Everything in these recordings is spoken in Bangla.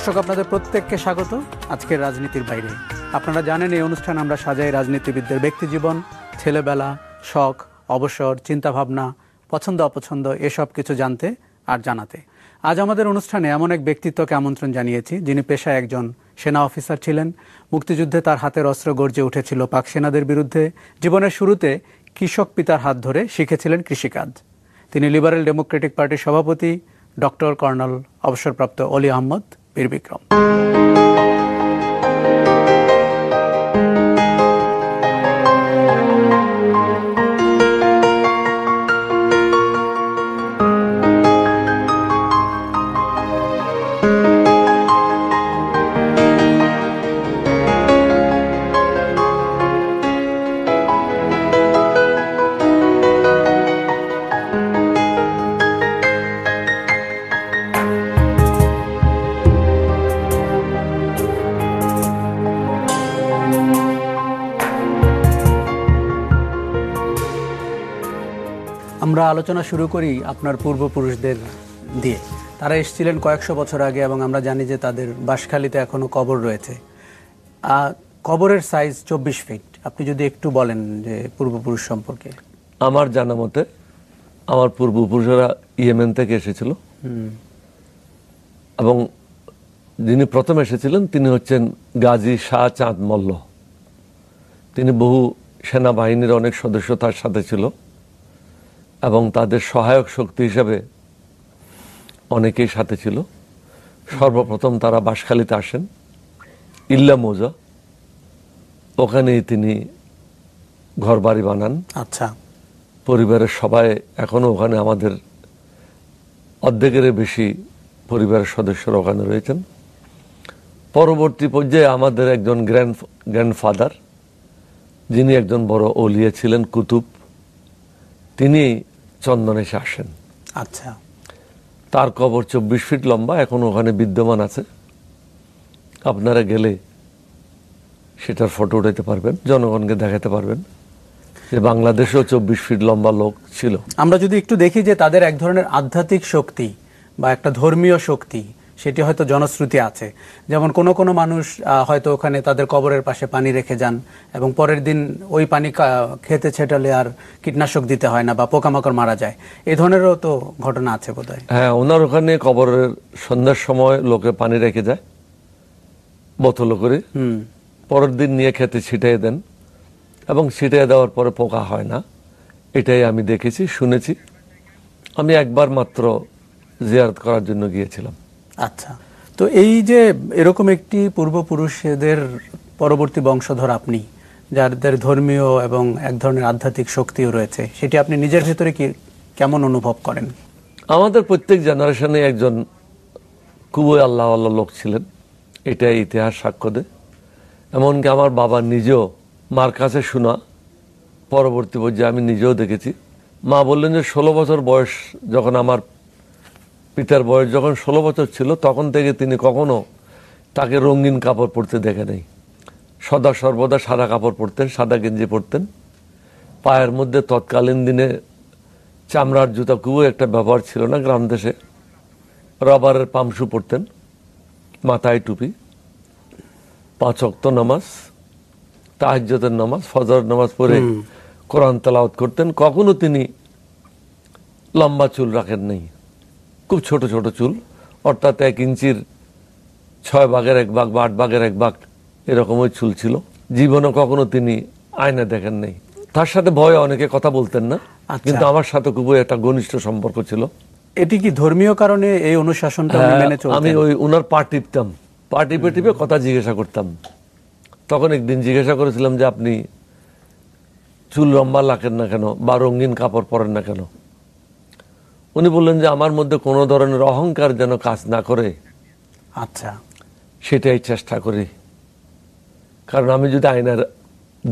দর্শক আপনাদের প্রত্যেককে স্বাগত আজকের রাজনীতির বাইরে আপনারা জানেন এই অনুষ্ঠান আমরা সাজাই রাজনীতিবিদদের ব্যক্তিজীবন ছেলেবেলা শখ অবসর চিন্তাভাবনা পছন্দ অপছন্দ এসব কিছু জানতে আর জানাতে আজ আমাদের অনুষ্ঠানে এমন এক ব্যক্তিত্বকে আমন্ত্রণ জানিয়েছি যিনি পেশায় একজন সেনা অফিসার ছিলেন মুক্তিযুদ্ধে তার হাতের অস্ত্র গর্জে উঠেছিল পাক সেনাদের বিরুদ্ধে জীবনের শুরুতে কৃষক পিতার হাত ধরে শিখেছিলেন কৃষিকাজ তিনি লিবারেল ডেমোক্রেটিক পার্টির সভাপতি ডক্টর কর্নেল অবসরপ্রাপ্ত অলি আহমদ Peer Vikram. আমরা আলোচনা শুরু করি আপনার পূর্বপুরুষদের দিয়ে তারা এসেছিলেন কয়েকশো বছর আগে এবং আমরা জানি যে তাদের বাসখালিতে এখনও কবর রয়েছে কবরের সাইজ চব্বিশ ফিট আপনি যদি একটু বলেন যে পূর্বপুরুষ সম্পর্কে আমার জানা মতে আমার পূর্বপুরুষরা ইয়েমেন থেকে এসেছিল এবং যিনি প্রথম এসেছিলেন তিনি হচ্ছেন গাজী শাহ চাঁদ মল্ল তিনি বহু সেনাবাহিনীর অনেক সদস্য তার সাথে ছিল এবং তাদের সহায়ক শক্তি হিসাবে অনেকেই সাথে ছিল সর্বপ্রথম তারা বাসখালীতে আসেন ইল্লা মোজা ওখানে তিনি ঘর বাড়ি বানান আচ্ছা পরিবারের সবাই এখনও ওখানে আমাদের অর্ধেকের বেশি পরিবারের সদস্যরা ওখানে রয়েছেন পরবর্তী পর্যায়ে আমাদের একজন গ্র্যান্ড গ্র্যান্ডফাদার যিনি একজন বড় ওলিয়া ছিলেন কুতুব তিনি চন্দন এসে আসেন আচ্ছা তার কবর চব্বিশ ফিট লম্বা এখন ওখানে বিদ্যমান আছে আপনারা গেলে সেটার ফটো উঠাইতে পারবেন জনগণকে দেখাতে পারবেন যে বাংলাদেশেও চব্বিশ ফিট লম্বা লোক ছিল আমরা যদি একটু দেখি যে তাদের এক ধরনের আধ্যাত্মিক শক্তি বা একটা ধর্মীয় শক্তি সেটি হয়তো জনশ্রুতি আছে যেমন কোনো কোনো মানুষ হয়তো ওখানে তাদের কবরের পাশে পানি রেখে যান এবং পরের দিন ওই পানি খেতে ছেটালে আর কীটনাশক দিতে হয় না বা পোকামাকড় মারা যায় এই ধরনেরও তো ঘটনা আছে বোধ হ্যাঁ ওনার ওখানে কবরের সন্ধ্যার সময় লোকে পানি রেখে যায় বোতল করে পরের দিন নিয়ে খেতে ছিটিয়ে দেন এবং ছিটিয়ে দেওয়ার পরে পোকা হয় না এটাই আমি দেখেছি শুনেছি আমি একবার মাত্র জিয়ারত করার জন্য গিয়েছিলাম আচ্ছা তো এই যে এরকম একটি পূর্বপুরুষদের পরবর্তী বংশধর আপনি যাদের ধর্মীয় এবং এক ধরনের আধ্যাত্মিক শক্তিও রয়েছে সেটি আপনি নিজের ভেতরে কি কেমন অনুভব করেন আমাদের প্রত্যেক জেনারেশনে একজন খুবই আল্লাহ আল্লাহ লোক ছিলেন এটা ইতিহাস সাক্ষ্য দেয় এমনকি আমার বাবা নিজেও মার কাছে শোনা পরবর্তী পর্যায়ে আমি নিজেও দেখেছি মা বললেন যে ষোলো বছর বয়স যখন আমার পিতার বয়স যখন ষোলো বছর ছিল তখন থেকে তিনি কখনো তাকে রঙিন কাপড় পরতে দেখে নেই সদা সর্বদা সাদা কাপড় পরতেন সাদা গেঞ্জি পরতেন পায়ের মধ্যে তৎকালীন দিনে চামড়ার জুতা খুবই একটা ব্যবহার ছিল না গ্রাম দেশে রবারের পামশু পরতেন মাথায় টুপি পাঁচ অক্ত নামাজ তাহাজ্যতের নামাজ ফজর নামাজ পড়ে কোরআন তালাওত করতেন কখনো তিনি লম্বা চুল রাখেন নাই খুব ছোট ছোট চুল অর্থাৎ এক ইঞ্চির ছয় ভাগের এক ভাগ বা আট ভাগের এক ভাগ এরকম ওই চুল ছিল জীবনে কখনো তিনি আয়না দেখেন নাই তার সাথে ভয়ে অনেকে কথা বলতেন না আচ্ছা। কিন্তু আমার সাথে খুবই একটা ঘনিষ্ঠ সম্পর্ক ছিল এটি কি ধর্মীয় কারণে এই অনুশাসনটা হ্যাঁ, মেনে চলতেন আমি ওই উনার পা টিপতাম পা টিপে টিপে কথা জিজ্ঞাসা করতাম তখন একদিন জিজ্ঞাসা করেছিলাম যে আপনি চুল লম্বা লাখেন না কেন বা রঙিন কাপড় পরেন না কেন উনি বললেন যে আমার মধ্যে কোনো ধরনের অহংকার যেন কাজ না করে আচ্ছা সেটাই চেষ্টা করি কারণ আমি যদি আয়নার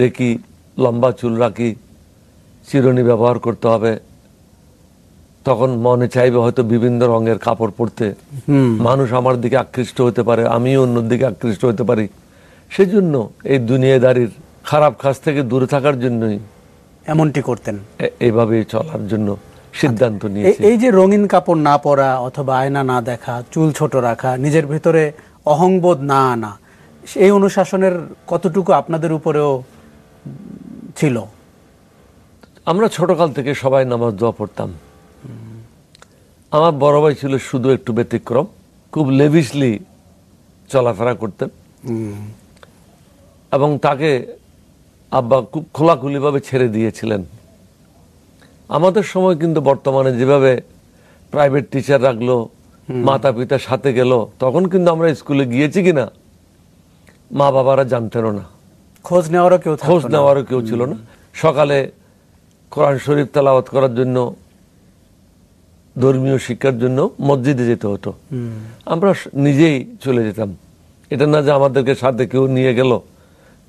দেখি লম্বা চুল রাখি চিরুনি ব্যবহার করতে হবে তখন মনে চাইবে হয়তো বিভিন্ন রঙের কাপড় পরতে মানুষ আমার দিকে আকৃষ্ট হতে পারে আমিও অন্য দিকে আকৃষ্ট হতে পারি সেজন্য এই দুনিয়াদারির খারাপ কাজ থেকে দূরে থাকার জন্যই এমনটি করতেন এভাবে চলার জন্য সিদ্ধান্ত নিয়েছে এই যে রঙিন কাপড় না পরা অথবা আয়না না দেখা চুল ছোট রাখা নিজের ভিতরে অহংবোধ না আনা এই অনুশাসনের কতটুকু আপনাদের উপরেও ছিল আমরা ছোটকাল থেকে সবাই নামাজ দোয়া পড়তাম আমার বড় ভাই ছিল শুধু একটু ব্যতিক্রম খুব লেভিসলি চলাফেরা করতেন এবং তাকে আব্বা খুব খোলাখুলিভাবে ছেড়ে দিয়েছিলেন আমাদের সময় কিন্তু বর্তমানে যেভাবে প্রাইভেট টিচার রাখলো মাতা পিতা সাথে গেল তখন কিন্তু আমরা স্কুলে গিয়েছি কিনা মা বাবারা জানতেন না খোঁজ নেওয়ারও কেউ খোঁজ নেওয়ারও কেউ ছিল না সকালে কোরআন শরীফ তালাওয়াত করার জন্য ধর্মীয় শিক্ষার জন্য মসজিদে যেতে হতো আমরা নিজেই চলে যেতাম এটা না যে আমাদেরকে সাথে কেউ নিয়ে গেল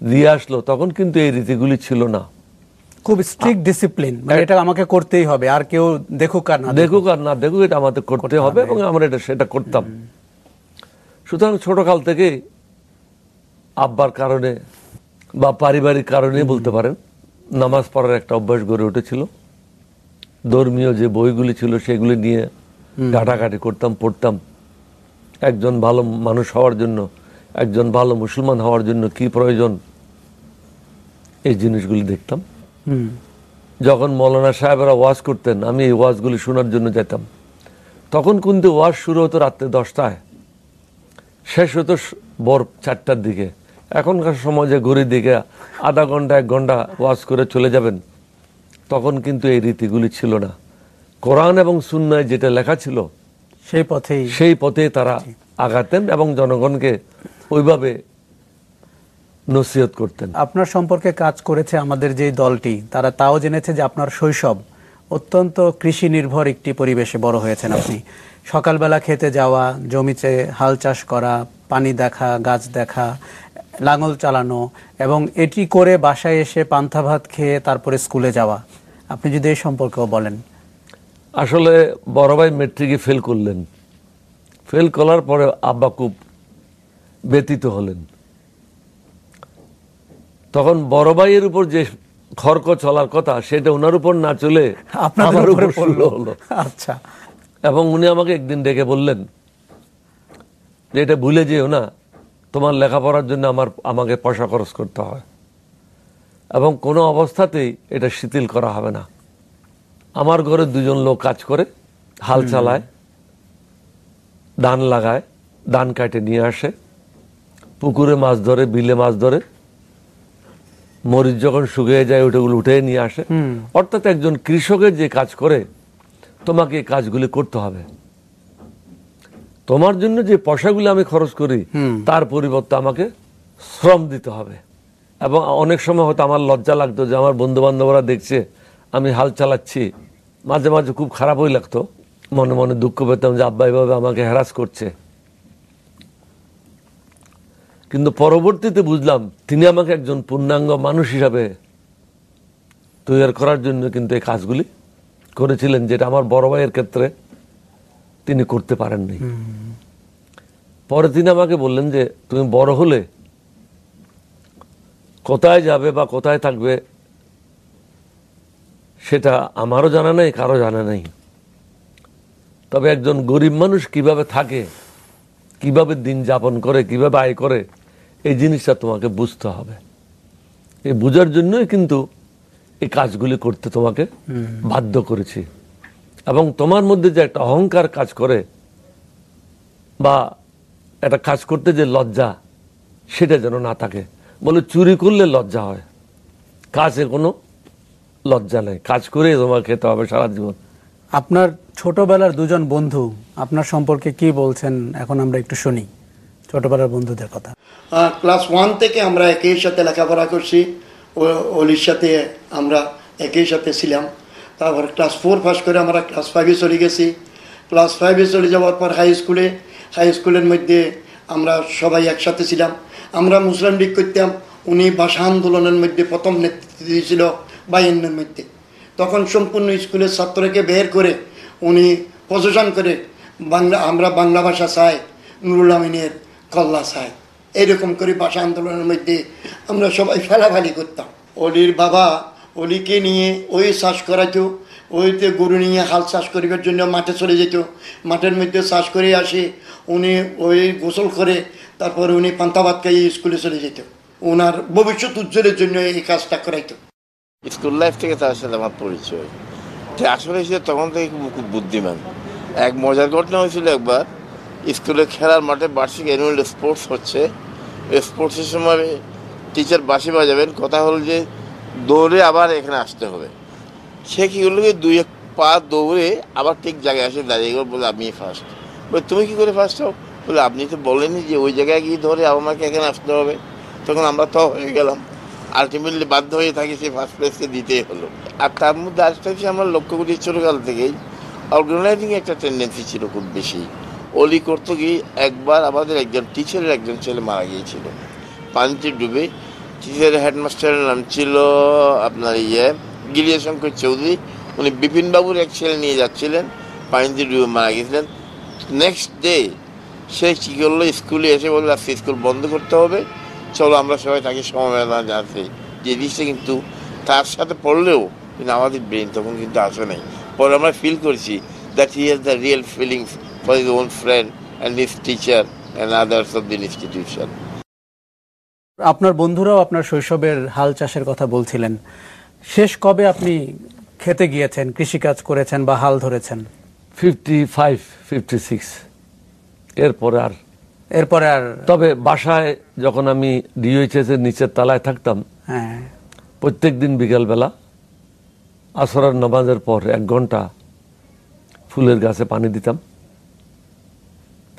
দিয়ে আসলো তখন কিন্তু এই রীতিগুলি ছিল না খুব স্ট্রিক্ট ডিসিপ্লিন মানে এটা আমাকে করতেই হবে আর কেউ দেখুক আর না দেখুক আর না দেখুক এটা আমাদের করতে হবে এবং আমরা এটা সেটা করতাম সুতরাং ছোটকাল থেকে আব্বার কারণে বা পারিবারিক কারণে বলতে পারেন নামাজ পড়ার একটা অভ্যাস গড়ে উঠেছিল ধর্মীয় যে বইগুলি ছিল সেগুলি নিয়ে ঘাটাঘাটি করতাম পড়তাম একজন ভালো মানুষ হওয়ার জন্য একজন ভালো মুসলমান হওয়ার জন্য কি প্রয়োজন এই জিনিসগুলি দেখতাম যখন মৌলানা সাহেবরা ওয়াজ করতেন আমি এই ওয়াজগুলি শোনার জন্য যেতাম তখন কিন্তু ওয়াজ শুরু হতো রাত্রে দশটায় শেষ হতো বর চারটার দিকে এখনকার যে ঘড়ির দিকে আধা ঘন্টা এক ঘন্টা ওয়াজ করে চলে যাবেন তখন কিন্তু এই রীতিগুলি ছিল না কোরআন এবং সুন্নায় যেটা লেখা ছিল সেই পথে সেই পথে তারা আগাতেন এবং জনগণকে ওইভাবে নসিহত করতেন আপনার সম্পর্কে কাজ করেছে আমাদের যে দলটি তারা তাও জেনেছে যে আপনার শৈশব অত্যন্ত কৃষি নির্ভর একটি পরিবেশে বড় হয়েছেন আপনি সকালবেলা খেতে যাওয়া জমিতে হাল চাষ করা পানি দেখা গাছ দেখা লাঙল চালানো এবং এটি করে বাসায় এসে পান্থা ভাত খেয়ে তারপরে স্কুলে যাওয়া আপনি যদি এই সম্পর্কেও বলেন আসলে বড় ভাই মেট্রিকে ফেল করলেন ফেল করার পরে আব্বা খুব ব্যতীত হলেন তখন বড় ভাইয়ের উপর যে খরক চলার কথা সেটা ওনার উপর না চলে আপনার উপর হলো আচ্ছা এবং উনি আমাকে একদিন ডেকে বললেন যে এটা ভুলে যেও না তোমার লেখাপড়ার জন্য আমার আমাকে পয়সা খরচ করতে হয় এবং কোনো অবস্থাতেই এটা শিথিল করা হবে না আমার ঘরে দুজন লোক কাজ করে হাল চালায় দান লাগায় দান কাটে নিয়ে আসে পুকুরে মাছ ধরে বিলে মাছ ধরে মরিচ যখন শুকিয়ে যায় ওটাগুলো উঠে নিয়ে আসে অর্থাৎ একজন কৃষকের যে কাজ করে তোমাকে এই কাজগুলি করতে হবে তোমার জন্য যে পয়সাগুলি আমি খরচ করি তার পরিবর্তে আমাকে শ্রম দিতে হবে এবং অনেক সময় হয়তো আমার লজ্জা লাগতো যে আমার বন্ধু বান্ধবরা দেখছে আমি হাল চালাচ্ছি মাঝে মাঝে খুব খারাপই লাগতো মনে মনে দুঃখ পেতাম যে আব্বা এভাবে আমাকে হ্যারাস করছে কিন্তু পরবর্তীতে বুঝলাম তিনি আমাকে একজন পূর্ণাঙ্গ মানুষ হিসাবে তৈরি করার জন্য কিন্তু এই কাজগুলি করেছিলেন যেটা আমার বড় ভাইয়ের ক্ষেত্রে তিনি করতে পারেননি পরে তিনি আমাকে বললেন যে তুমি বড় হলে কোথায় যাবে বা কোথায় থাকবে সেটা আমারও জানা নেই কারো জানা নেই তবে একজন গরিব মানুষ কিভাবে থাকে কিভাবে দিন যাপন করে কিভাবে আয় করে এই জিনিসটা তোমাকে বুঝতে হবে এই বুঝার জন্যই কিন্তু এই কাজগুলি করতে তোমাকে বাধ্য করেছি এবং তোমার মধ্যে যে একটা অহংকার কাজ করে বা একটা কাজ করতে যে লজ্জা সেটা যেন না থাকে বলে চুরি করলে লজ্জা হয় কাজে কোনো লজ্জা নেই কাজ করে তোমার খেতে হবে সারা জীবন আপনার ছোটবেলার দুজন বন্ধু আপনার সম্পর্কে কি বলছেন এখন আমরা একটু শুনি ছোটবেলার বন্ধুদের কথা ক্লাস ওয়ান থেকে আমরা একই সাথে লেখাপড়া করছি অলির সাথে আমরা একই সাথে ছিলাম তারপর ক্লাস ফোর পাস করে আমরা ক্লাস ফাইভে চলে গেছি ক্লাস ফাইভে চলে যাওয়ার পর হাই স্কুলে হাই স্কুলের মধ্যে আমরা সবাই একসাথে ছিলাম আমরা মুসলিম লীগ করতাম উনি ভাষা আন্দোলনের মধ্যে প্রথম নেতৃত্ব দিয়েছিল বাইনের মধ্যে তখন সম্পূর্ণ স্কুলের ছাত্রকে বের করে উনি প্রশাসন করে বাংলা আমরা বাংলা ভাষা চাই নুরুল আমিনের কল্লা সাহেব এরকম করে ভাষা আন্দোলনের মধ্যে আমরা সবাই ফেলাফালি করতাম অলির বাবা অলিকে নিয়ে ওই চাষ করাত ওইতে গরু নিয়ে হাল চাষ করিবার জন্য মাঠে চলে যেত মাঠের মধ্যে চাষ করে আসে উনি ওই গোসল করে তারপর উনি পান্তা ভাত খাইয়ে স্কুলে চলে যেত ওনার ভবিষ্যৎ উজ্জ্বলের জন্য এই কাজটা করাইতো স্কুল লাইফ থেকে তার সাথে আমার পরিচয় আসলে সে তখন থেকে খুব বুদ্ধিমান এক মজার ঘটনা হয়েছিল একবার স্কুলে খেলার মাঠে বার্ষিক অ্যানুয়াল স্পোর্টস হচ্ছে স্পোর্টসের সময় টিচার বাসি বাজাবেন কথা হল যে দৌড়ে আবার এখানে আসতে হবে সে কী করলো যে দুই এক পা দৌড়ে আবার ঠিক জায়গায় আসে দাঁড়িয়ে গেল বলে আমি ফার্স্ট বলে তুমি কী করে ফার্স্ট হও বলে আপনি তো বলেনি যে ওই জায়গায় গিয়ে ধরে আমাকে এখানে আসতে হবে তখন আমরা তো হয়ে গেলাম আলটিমেটলি বাধ্য হয়ে থাকি সেই ফার্স্ট প্লেসকে দিতেই হলো আর তার মধ্যে আসতে হচ্ছে আমরা লক্ষ্য করি ছোটোকাল থেকেই অর্গানাইজিং একটা টেন্ডেন্সি ছিল খুব বেশি ওলি করতে গিয়ে একবার আমাদের একজন টিচারের একজন ছেলে মারা গিয়েছিল পানিতে ডুবে টিচারের হেডমাস্টারের নাম ছিল আপনার ইয়ে গিলিয়া শঙ্কর চৌধুরী উনি বিপিনবাবুর এক ছেলে নিয়ে যাচ্ছিলেন পানিতে ডুবে মারা গিয়েছিলেন নেক্সট ডে সে কী করলো স্কুলে এসে বললো আজকে স্কুল বন্ধ করতে হবে চলো আমরা সবাই তাকে সমবেদনা জানাতে যে জিনিসটা কিন্তু তার সাথে পড়লেও কিন্তু আমাদের ব্রেন তখন কিন্তু আসে নাই পরে আমরা ফিল করছি that he has the real feelings for his own friend and his teacher and others of the institution. আপনার বন্ধুরাও আপনার শৈশবের হাল চাষের কথা বলছিলেন শেষ কবে আপনি খেতে গিয়েছেন কৃষিকাজ করেছেন বা হাল ধরেছেন ফিফটি ফাইভ ফিফটি সিক্স এরপরে আর এরপরে আর তবে বাসায় যখন আমি ডিওইচএস এর নিচের তালায় থাকতাম হ্যাঁ প্রত্যেক দিন বিকালবেলা আসরার নবাজের পর এক ঘন্টা ফুলের গাছে পানি দিতাম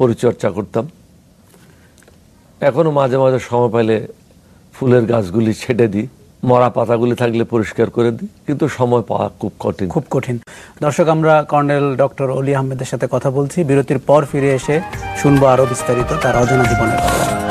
পরিচর্যা করতাম এখনও মাঝে মাঝে সময় পাইলে ফুলের গাছগুলি ছেটে দিই মরা পাতাগুলি থাকলে পরিষ্কার করে দিই কিন্তু সময় পাওয়া খুব কঠিন খুব কঠিন দর্শক আমরা কর্নেল ডক্টর অলি আহমেদের সাথে কথা বলছি বিরতির পর ফিরে এসে শুনবো আরও বিস্তারিত তার অজানা জীবনের কথা